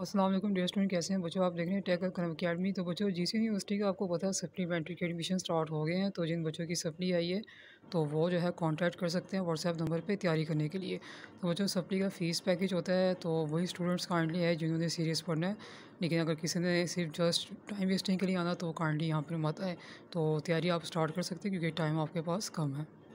Aslam day student कैसे हैं बच्चों आप देख रहे हैं टेक कनम अकेडमी तो बच्चों जी सी यूनिवर्सिटी का आपको पता है सप्लीमेंट्री के एडमिशन स्टार्ट हो गए हैं तो जिन बच्चों की सप्ली आई है तो वो जो है कांटेक्ट कर सकते हैं व्हाट्सएप नंबर पे तैयारी करने के लिए तो बच्चों सप्ली का फ़ीस पैकेज होता है तो वही स्टूडेंट्स काइंडली है जिन्होंने सीरियस पढ़ना है लेकिन अगर किसी ने सिर्फ जस्ट टाइम वेस्टिंग के लिए आना तो काइंडली यहाँ पर मत आए तो तैयारी आप स्टार्ट कर सकते हैं क्योंकि टाइम आपके पास कम है